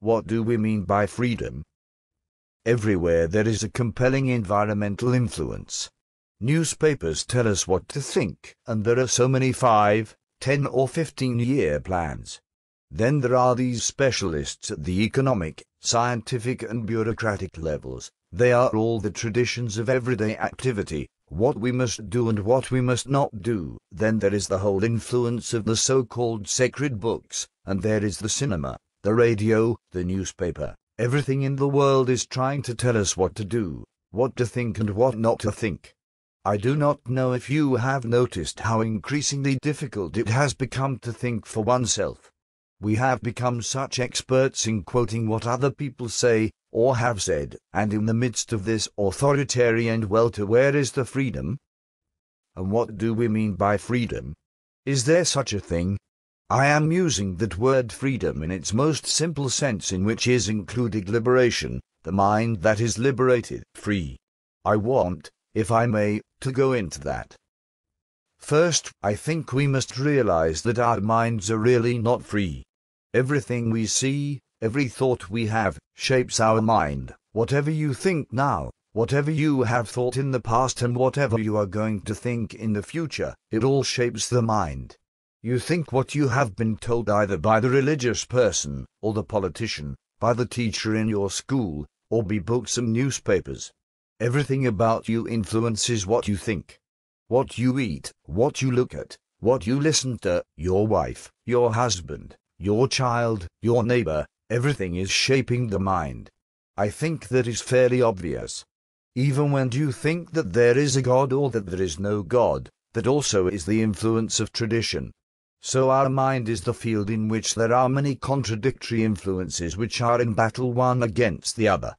What do we mean by freedom? Everywhere there is a compelling environmental influence. Newspapers tell us what to think, and there are so many five, ten, or 15 year plans. Then there are these specialists at the economic, scientific, and bureaucratic levels. They are all the traditions of everyday activity, what we must do and what we must not do. Then there is the whole influence of the so called sacred books, and there is the cinema, the radio, the newspaper. Everything in the world is trying to tell us what to do, what to think, and what not to think. I do not know if you have noticed how increasingly difficult it has become to think for oneself. We have become such experts in quoting what other people say or have said, and in the midst of this authoritarian welter, where is the freedom? And what do we mean by freedom? Is there such a thing? I am using that word freedom in its most simple sense, in which is included liberation, the mind that is liberated, free. I want, if I may, to go into that. First, I think we must realize that our minds are really not free. Everything we see, every thought we have, shapes our mind. Whatever you think now, whatever you have thought in the past, and whatever you are going to think in the future, it all shapes the mind. You think what you have been told either by the religious person, or the politician, by the teacher in your school, or be books and newspapers. Everything about you influences what you think. What you eat, what you look at, what you listen to, your wife, your husband, your child, your neighbor, everything is shaping the mind. I think that is fairly obvious. Even when you think that there is a God or that there is no God, that also is the influence of tradition, so our mind is the field in which there are many contradictory influences which are in battle one against the other.